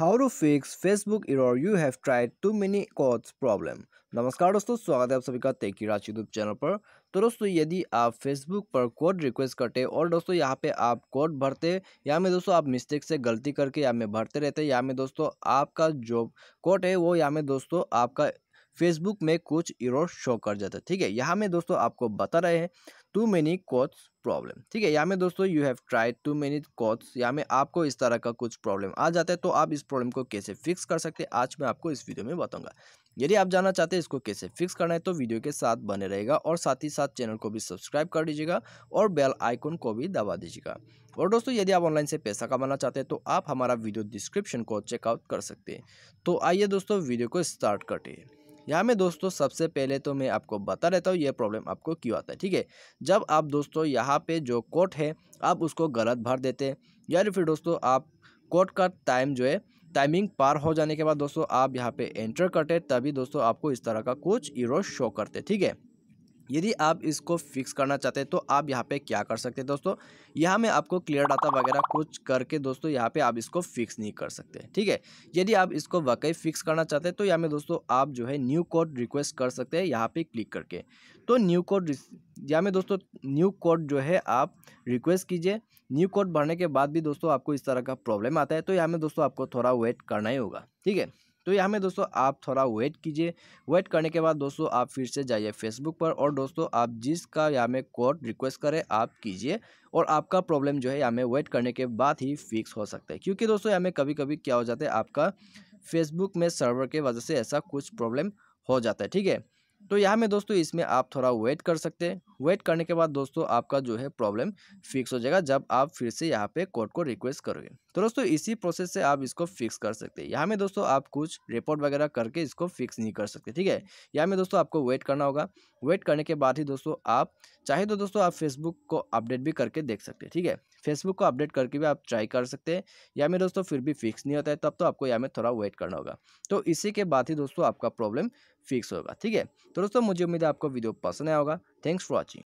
how to fix Facebook error you have tried too many codes problem नमस्कार दोस्तों स्वागत है आप सभी का तेकी राज यूट्यूब चैनल पर तो दोस्तों यदि आप फेसबुक पर कोड रिक्वेस्ट करते और दोस्तों यहाँ पे आप कोड भरते या में दोस्तों आप मिस्टेक से गलती करके या में भरते रहते या में दोस्तों आपका जो कोड है वो या में दोस्तों आपका फेसबुक में कुछ इरोर शो कर जाता है ठीक है यहाँ में दोस्तों आपको बता रहे हैं टू मेनी कोड्स प्रॉब्लम ठीक है या में दोस्तों you have tried too many codes या में आपको इस तरह का कुछ प्रॉब्लम आ जाता है तो आप इस प्रॉब्लम को कैसे फिक्स कर सकते हैं आज मैं आपको इस वीडियो में बताऊंगा यदि आप जानना चाहते हैं इसको कैसे फिक्स करना है तो वीडियो के साथ बने रहेगा और साथ ही साथ चैनल को भी सब्सक्राइब कर दीजिएगा और बेल आइकन को भी दबा दीजिएगा और दोस्तों यदि आप ऑनलाइन से पैसा कमाना चाहते हैं तो आप हमारा वीडियो डिस्क्रिप्शन को चेकआउट कर सकते हैं तो आइए दोस्तों वीडियो को स्टार्ट करते हैं यहाँ में दोस्तों सबसे पहले तो मैं आपको बता रहता हूँ ये प्रॉब्लम आपको क्यों आता है ठीक है जब आप दोस्तों यहाँ पे जो कोट है आप उसको गलत भर देते या फिर दोस्तों आप कोट का टाइम जो है टाइमिंग पार हो जाने के बाद दोस्तों आप यहाँ पे एंटर करते तभी दोस्तों आपको इस तरह का कुछ ईरो शो करते ठीक है यदि आप इसको फिक्स करना चाहते हैं तो आप यहाँ पे क्या कर सकते हैं दोस्तों यहाँ में आपको क्लियर डाटा वगैरह कुछ करके दोस्तों यहाँ पे आप इसको फिक्स नहीं कर सकते ठीक है यदि आप इसको वाकई फिक्स करना चाहते हैं तो यहाँ में दोस्तों आप जो है न्यू कोड रिक्वेस्ट कर सकते हैं यहाँ पे क्लिक करके तो न्यू कोड यहाँ में दोस्तों न्यू कोड जो है आप रिक्वेस्ट कीजिए न्यू कोड भरने के बाद भी दोस्तों आपको इस तरह का प्रॉब्लम आता है तो यहाँ में दोस्तों आपको थोड़ा वेट करना ही होगा ठीक है तो यहाँ में दोस्तों आप थोड़ा वेट कीजिए वेट करने के बाद दोस्तों आप फिर से जाइए फेसबुक पर और दोस्तों आप जिसका यहाँ में कोड रिक्वेस्ट करें आप कीजिए और आपका प्रॉब्लम जो है यहाँ में वेट करने के बाद ही फिक्स हो सकता है क्योंकि दोस्तों यहाँ में कभी कभी क्या हो जाता है आपका फेसबुक में सर्वर के वजह से ऐसा कुछ प्रॉब्लम हो जाता है ठीक है तो यहाँ में दोस्तों इसमें आप थोड़ा वेट कर सकते हैं वेट करने के बाद दोस्तों आपका जो है प्रॉब्लम फिक्स हो जाएगा जब आप फिर से यहाँ पे कोर्ट को रिक्वेस्ट करोगे तो दोस्तों इसी प्रोसेस से आप इसको फिक्स कर सकते हैं यहाँ में दोस्तों आप कुछ रिपोर्ट वगैरह करके इसको फिक्स नहीं कर सकते ठीक है यहाँ में दोस्तों आपको वेट करना होगा वेट करने के बाद ही दोस्तों आप चाहे तो दोस्तों आप फेसबुक को अपडेट भी करके देख सकते हैं ठीक है फेसबुक को अपडेट करके भी आप ट्राई कर सकते हैं या में दोस्तों फिर भी फिक्स नहीं होता है तब तो आपको यहाँ में थोड़ा वेट करना होगा तो इसी के बाद ही दोस्तों आपका प्रॉब्लम फिक्स होगा ठीक है तो दोस्तों मुझे उम्मीद है आपको वीडियो पसंद आया होगा थैंक्स फॉर वॉचिंग